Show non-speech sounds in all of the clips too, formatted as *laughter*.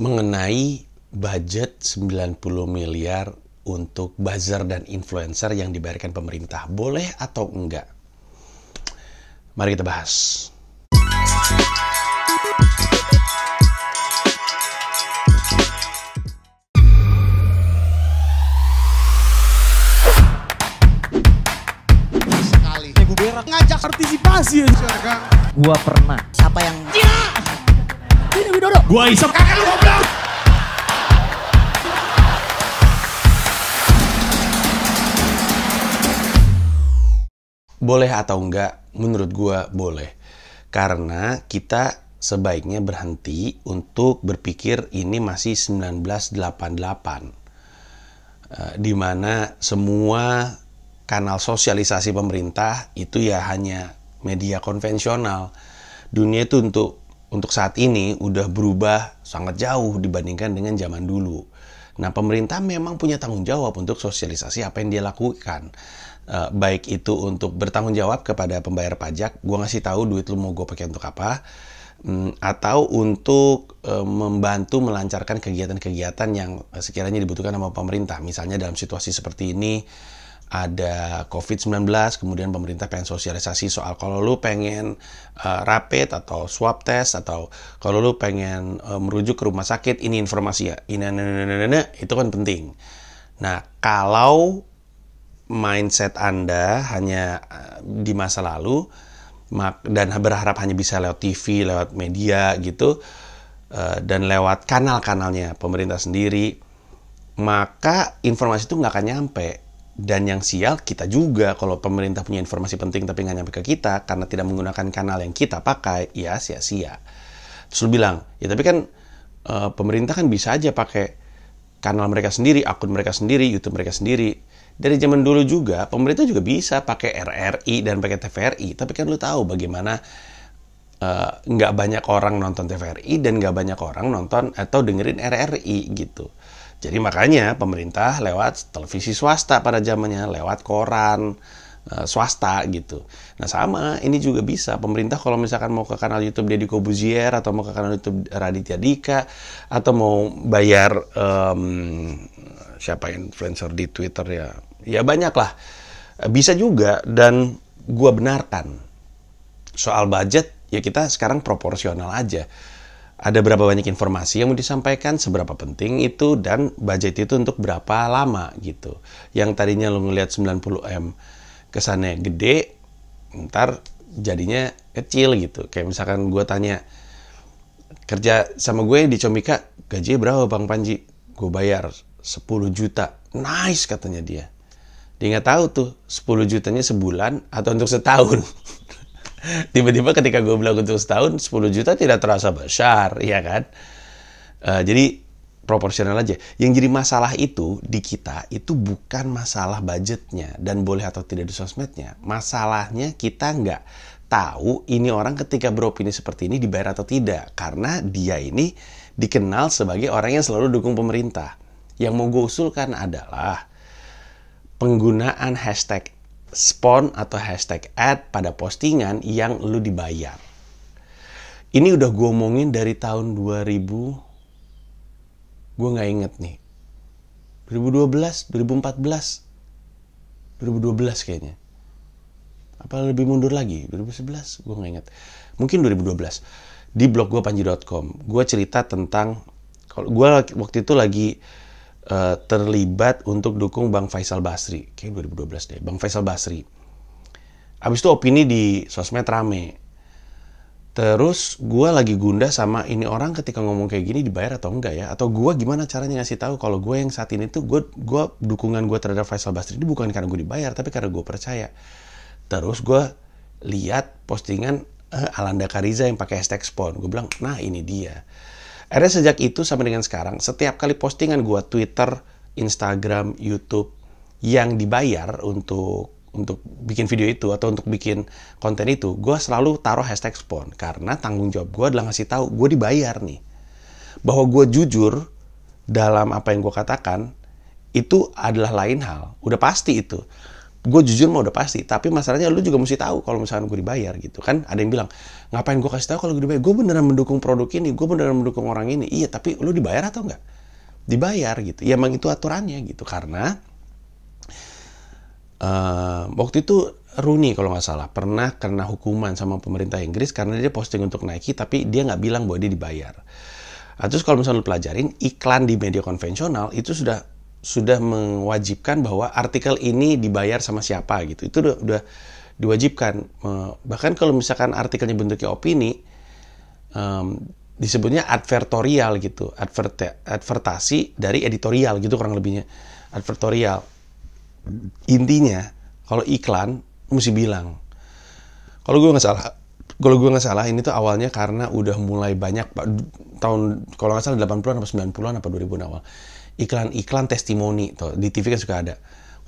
mengenai budget 90 miliar untuk buzzer dan influencer yang dibayarkan pemerintah. Boleh atau enggak? Mari kita bahas. Sekali. Gue ngajak partisipasi ya, Gua pernah. Siapa yang Gua isep. Kakak lu goblok. Boleh atau enggak, menurut gua boleh. Karena kita sebaiknya berhenti untuk berpikir ini masih 1988 eh, di mana semua kanal sosialisasi pemerintah itu ya hanya media konvensional. Dunia itu untuk untuk saat ini udah berubah sangat jauh dibandingkan dengan zaman dulu. Nah, pemerintah memang punya tanggung jawab untuk sosialisasi apa yang dia lakukan. Uh, baik itu untuk bertanggung jawab kepada pembayar pajak, gua ngasih tahu duit lu mau gue pakai untuk apa, mm, atau untuk uh, membantu melancarkan kegiatan-kegiatan yang sekiranya dibutuhkan sama pemerintah. Misalnya dalam situasi seperti ini, ada COVID-19, kemudian pemerintah pengen sosialisasi soal kalau lu pengen uh, rapid atau swab test atau kalau lu pengen uh, merujuk ke rumah sakit, ini informasi ya, ini, ini, ini, ini, itu kan penting. Nah, kalau mindset Anda hanya eh, di masa lalu dan berharap hanya bisa lewat TV, lewat media gitu, uh, dan lewat kanal-kanalnya pemerintah sendiri, maka informasi itu nggak akan nyampe dan yang sial kita juga kalau pemerintah punya informasi penting tapi nggak nyampe ke kita karena tidak menggunakan kanal yang kita pakai, ya sia-sia. Terus lu bilang, ya tapi kan e, pemerintah kan bisa aja pakai kanal mereka sendiri, akun mereka sendiri, YouTube mereka sendiri. Dari zaman dulu juga pemerintah juga bisa pakai RRI dan pakai TVRI, tapi kan lu tahu bagaimana eh, nggak e, banyak orang nonton TVRI dan nggak banyak orang nonton atau dengerin RRI gitu jadi makanya pemerintah lewat televisi swasta pada zamannya, lewat koran e, swasta gitu. Nah sama, ini juga bisa. Pemerintah kalau misalkan mau ke kanal YouTube Deddy Kobuzier atau mau ke kanal YouTube Raditya Dika atau mau bayar e, siapa influencer di Twitter ya, ya banyak lah. Bisa juga dan gua benarkan soal budget ya kita sekarang proporsional aja ada berapa banyak informasi yang mau disampaikan, seberapa penting itu, dan budget itu untuk berapa lama gitu. Yang tadinya lo ngelihat 90M kesannya gede, ntar jadinya kecil gitu. Kayak misalkan gue tanya, kerja sama gue di Comika, gajinya berapa Bang Panji? Gue bayar 10 juta. Nice katanya dia. Dia nggak tahu tuh 10 jutanya sebulan atau untuk setahun. *laughs* tiba-tiba ketika gue bilang untuk setahun 10 juta tidak terasa besar ya kan uh, jadi proporsional aja yang jadi masalah itu di kita itu bukan masalah budgetnya dan boleh atau tidak di sosmednya masalahnya kita nggak tahu ini orang ketika beropini seperti ini dibayar atau tidak karena dia ini dikenal sebagai orang yang selalu dukung pemerintah yang mau gue usulkan adalah penggunaan hashtag spawn atau hashtag ad pada postingan yang lu dibayar. Ini udah gue omongin dari tahun 2000, gue nggak inget nih. 2012, 2014, 2012 kayaknya. Apa lebih mundur lagi? 2011, gue nggak inget. Mungkin 2012. Di blog gue panji.com, gue cerita tentang kalau gue waktu itu lagi Eh, terlibat untuk dukung Bang Faisal Basri. Kayak 2012 deh, Bang Faisal Basri. Abis itu opini di sosmed rame. Terus gue lagi gundah sama ini orang ketika ngomong kayak gini dibayar atau enggak ya? Atau gue gimana caranya ngasih tahu kalau gue yang saat ini tuh gue gua, dukungan gue terhadap Faisal Basri ini bukan karena gue dibayar tapi karena gue percaya. Terus gue lihat postingan eh, Alanda Kariza yang pakai hashtag spawn. Gue bilang, nah ini dia. Akhirnya sejak itu sampai dengan sekarang, setiap kali postingan gue Twitter, Instagram, YouTube yang dibayar untuk untuk bikin video itu atau untuk bikin konten itu, gue selalu taruh hashtag spawn karena tanggung jawab gue adalah ngasih tahu gue dibayar nih bahwa gue jujur dalam apa yang gue katakan itu adalah lain hal, udah pasti itu gue jujur mah udah pasti tapi masalahnya lu juga mesti tahu kalau misalnya gue dibayar gitu kan ada yang bilang ngapain gue kasih tahu kalau gue dibayar gue beneran mendukung produk ini gue beneran mendukung orang ini iya tapi lu dibayar atau enggak dibayar gitu ya emang itu aturannya gitu karena uh, waktu itu Rooney kalau nggak salah pernah kena hukuman sama pemerintah Inggris karena dia posting untuk Nike tapi dia nggak bilang bahwa dia dibayar nah, terus kalau misalnya lu pelajarin iklan di media konvensional itu sudah sudah mewajibkan bahwa artikel ini dibayar sama siapa gitu. Itu udah, udah diwajibkan. Bahkan kalau misalkan artikelnya bentuknya opini, um, disebutnya advertorial gitu, advertasi dari editorial gitu kurang lebihnya. Advertorial. Intinya kalau iklan mesti bilang. Kalau gue nggak salah, kalau gue nggak salah ini tuh awalnya karena udah mulai banyak tahun kalau nggak salah 80-an atau 90-an apa 2000-an awal iklan-iklan testimoni tuh di TV kan suka ada.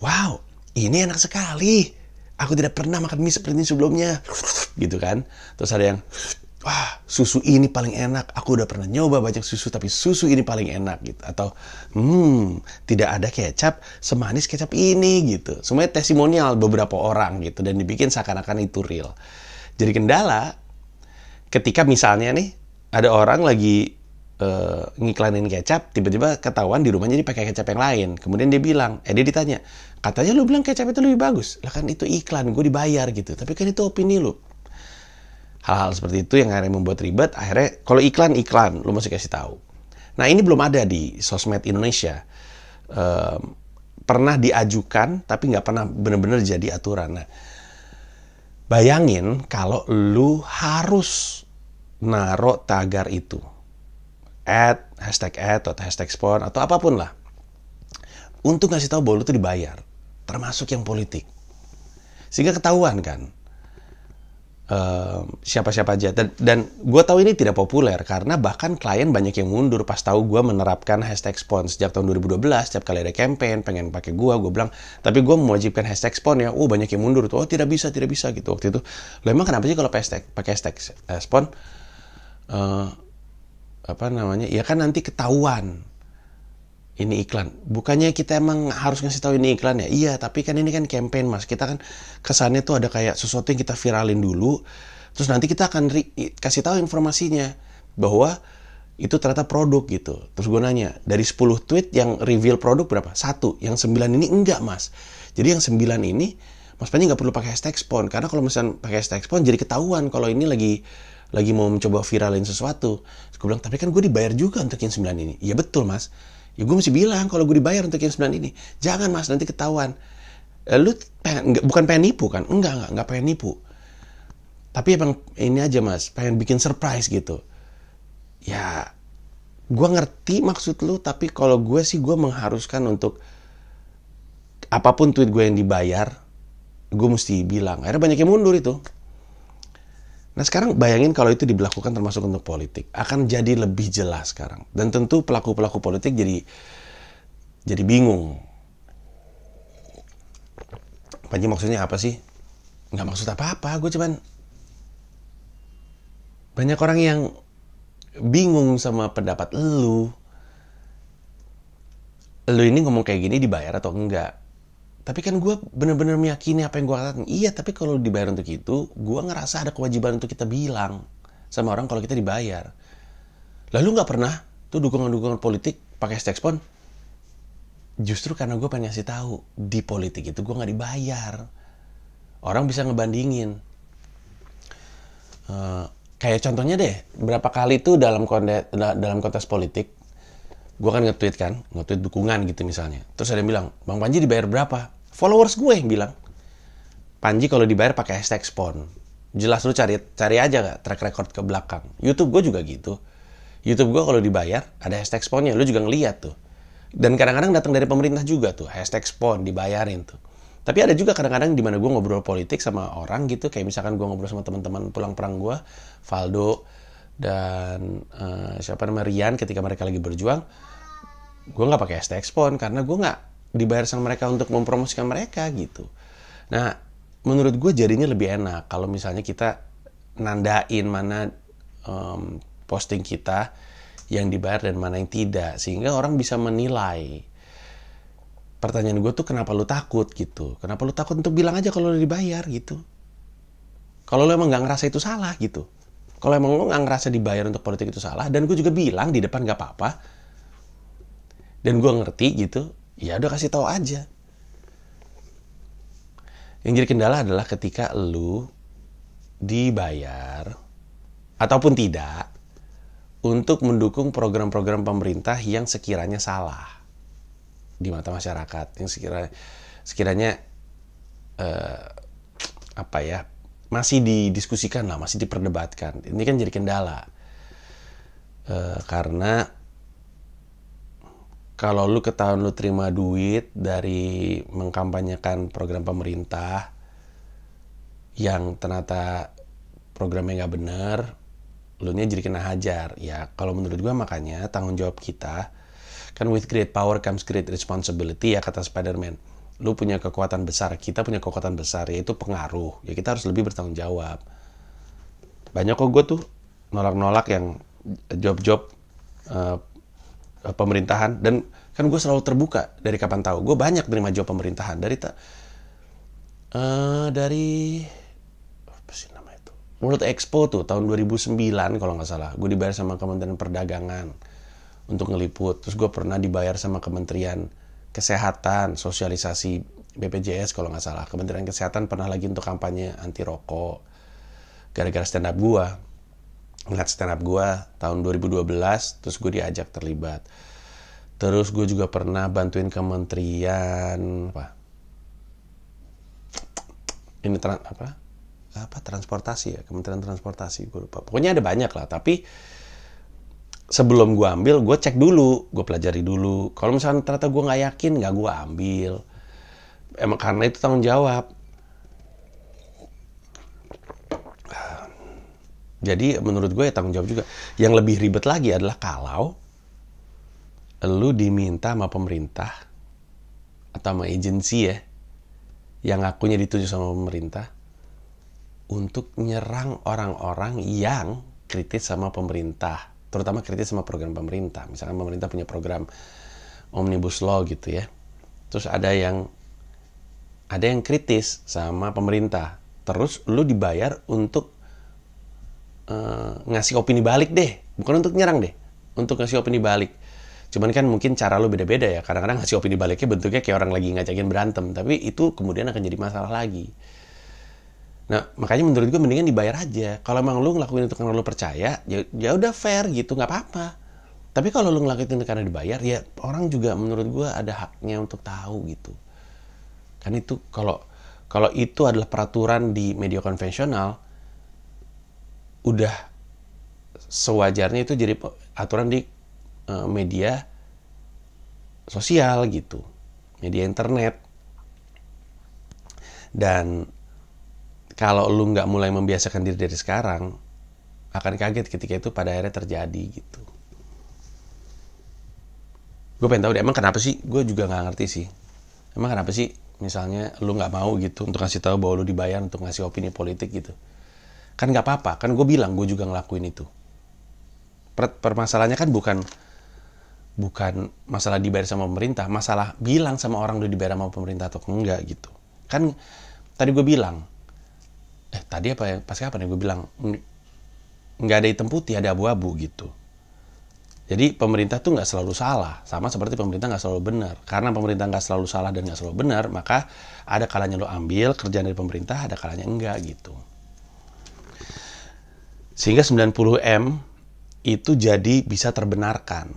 Wow, ini enak sekali. Aku tidak pernah makan mie seperti ini sebelumnya. Gitu kan. Terus ada yang wah susu ini paling enak aku udah pernah nyoba banyak susu tapi susu ini paling enak gitu atau hmm tidak ada kecap semanis kecap ini gitu semuanya testimonial beberapa orang gitu dan dibikin seakan-akan itu real jadi kendala ketika misalnya nih ada orang lagi uh, ngiklanin kecap tiba-tiba ketahuan di rumah jadi pakai kecap yang lain kemudian dia bilang eh dia ditanya katanya lu bilang kecap itu lebih bagus lah kan itu iklan gue dibayar gitu tapi kan itu opini lu hal-hal seperti itu yang akhirnya membuat ribet akhirnya kalau iklan iklan lu masih kasih tahu nah ini belum ada di sosmed Indonesia um, pernah diajukan tapi nggak pernah benar-benar jadi aturan nah bayangin kalau lu harus naruh tagar itu ad, hashtag ad atau hashtag spawn, atau apapun lah. Untuk ngasih tahu bahwa lu tuh dibayar, termasuk yang politik. Sehingga ketahuan kan ehm, siapa-siapa uh, aja. Dan, dan gue tahu ini tidak populer karena bahkan klien banyak yang mundur pas tahu gue menerapkan hashtag spawn sejak tahun 2012. Setiap kali ada campaign pengen pakai gue, gue bilang, tapi gue mewajibkan hashtag spawn ya. Oh banyak yang mundur tuh. Oh tidak bisa, tidak bisa gitu waktu itu. Lo emang kenapa sih kalau pakai hashtag, eh, spawn? Uh, eh, apa namanya ya kan nanti ketahuan ini iklan bukannya kita emang harus ngasih tahu ini iklan ya iya tapi kan ini kan campaign mas kita kan kesannya tuh ada kayak sesuatu yang kita viralin dulu terus nanti kita akan kasih tahu informasinya bahwa itu ternyata produk gitu terus gue nanya dari 10 tweet yang reveal produk berapa satu yang 9 ini enggak mas jadi yang 9 ini mas Panji nggak perlu pakai hashtag spawn karena kalau misalnya pakai hashtag spawn jadi ketahuan kalau ini lagi lagi mau mencoba viralin sesuatu. Terus gue bilang, tapi kan gue dibayar juga untuk yang 9 ini. Iya betul mas. Ya gue mesti bilang kalau gue dibayar untuk yang 9 ini. Jangan mas, nanti ketahuan. Eh, lu pengen, enggak, bukan pengen nipu kan? Enggak, enggak, enggak pengen nipu. Tapi emang ini aja mas, pengen bikin surprise gitu. Ya, gue ngerti maksud lu, tapi kalau gue sih gue mengharuskan untuk apapun tweet gue yang dibayar, gue mesti bilang. Akhirnya banyak yang mundur itu. Nah sekarang bayangin kalau itu diberlakukan termasuk untuk politik akan jadi lebih jelas sekarang dan tentu pelaku pelaku politik jadi jadi bingung. Panji maksudnya apa sih? Nggak maksud apa-apa, gue cuman banyak orang yang bingung sama pendapat lu. Lu ini ngomong kayak gini dibayar atau enggak? tapi kan gue bener-bener meyakini apa yang gue katakan iya tapi kalau dibayar untuk itu gue ngerasa ada kewajiban untuk kita bilang sama orang kalau kita dibayar lalu nggak pernah tuh dukungan-dukungan politik pakai stekspon justru karena gue pengen ngasih tahu di politik itu gue nggak dibayar orang bisa ngebandingin uh, kayak contohnya deh berapa kali tuh dalam kontes dalam kontes politik gue kan nge-tweet kan nge-tweet dukungan gitu misalnya terus ada yang bilang bang Panji dibayar berapa followers gue yang bilang Panji kalau dibayar pakai hashtag spawn jelas lu cari cari aja gak track record ke belakang YouTube gue juga gitu YouTube gue kalau dibayar ada hashtag spawnnya lu juga ngeliat tuh dan kadang-kadang datang dari pemerintah juga tuh hashtag spawn dibayarin tuh tapi ada juga kadang-kadang di mana gue ngobrol politik sama orang gitu kayak misalkan gue ngobrol sama teman-teman pulang perang gue Valdo dan uh, siapa namanya Rian ketika mereka lagi berjuang gue nggak pakai hashtag spawn karena gue nggak dibayar sama mereka untuk mempromosikan mereka gitu. Nah, menurut gue jadinya lebih enak kalau misalnya kita nandain mana um, posting kita yang dibayar dan mana yang tidak, sehingga orang bisa menilai. Pertanyaan gue tuh kenapa lu takut gitu? Kenapa lu takut untuk bilang aja kalau udah dibayar gitu? Kalau lu emang nggak ngerasa itu salah gitu. Kalau emang lu nggak ngerasa dibayar untuk politik itu salah, dan gue juga bilang di depan nggak apa-apa. Dan gue ngerti gitu, ya udah kasih tahu aja yang jadi kendala adalah ketika lu dibayar ataupun tidak untuk mendukung program-program pemerintah yang sekiranya salah di mata masyarakat yang sekiranya sekiranya eh, apa ya masih didiskusikan lah masih diperdebatkan ini kan jadi kendala eh, karena kalau lu ketahuan lu terima duit dari mengkampanyekan program pemerintah yang ternyata programnya nggak bener, lu nya jadi kena hajar. Ya, kalau menurut gua makanya tanggung jawab kita kan with great power comes great responsibility ya kata Spider-Man. Lu punya kekuatan besar, kita punya kekuatan besar yaitu pengaruh. Ya kita harus lebih bertanggung jawab. Banyak kok gue tuh nolak-nolak yang job-job uh, Eh, pemerintahan dan kan gue selalu terbuka dari kapan tahu gue banyak terima job pemerintahan dari tak uh, eh, dari apa sih nama itu World Expo tuh tahun 2009 kalau nggak salah gue dibayar sama Kementerian Perdagangan untuk ngeliput terus gue pernah dibayar sama Kementerian Kesehatan sosialisasi BPJS kalau nggak salah Kementerian Kesehatan pernah lagi untuk kampanye anti rokok gara-gara stand up gue ngeliat stand up gue tahun 2012 terus gue diajak terlibat terus gue juga pernah bantuin kementerian apa ini trans, apa apa transportasi ya kementerian transportasi gue lupa pokoknya ada banyak lah tapi sebelum gue ambil gue cek dulu gue pelajari dulu kalau misalnya ternyata gue nggak yakin nggak gue ambil emang karena itu tanggung jawab Jadi menurut gue ya tanggung jawab juga. Yang lebih ribet lagi adalah kalau lu diminta sama pemerintah atau sama agensi ya yang akunya dituju sama pemerintah untuk nyerang orang-orang yang kritis sama pemerintah, terutama kritis sama program pemerintah. Misalkan pemerintah punya program omnibus law gitu ya. Terus ada yang ada yang kritis sama pemerintah. Terus lu dibayar untuk Eh, ngasih opini balik deh bukan untuk nyerang deh untuk ngasih opini balik cuman kan mungkin cara lo beda-beda ya kadang-kadang ngasih opini baliknya bentuknya kayak orang lagi ngajakin berantem tapi itu kemudian akan jadi masalah lagi nah makanya menurut gue mendingan dibayar aja kalau emang lo ngelakuin itu karena lo percaya ya, ya udah fair gitu nggak apa-apa tapi kalau lo ngelakuin itu karena dibayar ya orang juga menurut gue ada haknya untuk tahu gitu kan itu kalau kalau itu adalah peraturan di media konvensional udah sewajarnya itu jadi aturan di eh, media sosial gitu, media internet. Dan kalau lu nggak mulai membiasakan diri dari sekarang, akan kaget ketika itu pada akhirnya terjadi gitu. Gue pengen tahu deh, emang kenapa sih? Gue juga nggak ngerti sih. Emang kenapa sih? Misalnya lu nggak mau gitu untuk ngasih tahu bahwa lu dibayar untuk ngasih opini politik gitu. Kan nggak apa-apa, kan gue bilang gue juga ngelakuin itu. Per permasalahannya kan bukan bukan masalah dibayar sama pemerintah, masalah bilang sama orang udah dibayar sama pemerintah atau enggak gitu. Kan tadi gue bilang, eh tadi apa ya, pas kapan ya gue bilang, nggak ada hitam putih, ada abu-abu gitu. Jadi pemerintah tuh nggak selalu salah, sama seperti pemerintah nggak selalu benar. Karena pemerintah nggak selalu salah dan nggak selalu benar, maka ada kalanya lo ambil kerjaan dari pemerintah, ada kalanya enggak gitu. Sehingga 90M itu jadi bisa terbenarkan.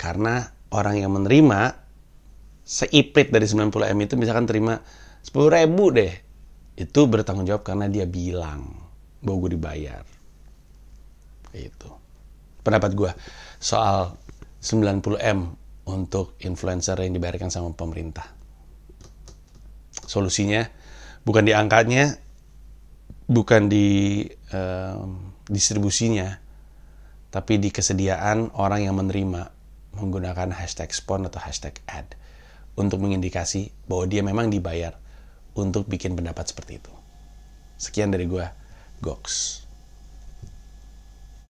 Karena orang yang menerima seiprit dari 90M itu misalkan terima 10 ribu deh. Itu bertanggung jawab karena dia bilang bahwa gue dibayar. Itu. Pendapat gue soal 90M untuk influencer yang dibayarkan sama pemerintah. Solusinya bukan di angkanya, bukan di um, distribusinya, tapi di kesediaan orang yang menerima menggunakan hashtag spon atau hashtag ad untuk mengindikasi bahwa dia memang dibayar untuk bikin pendapat seperti itu. Sekian dari gue, Goks.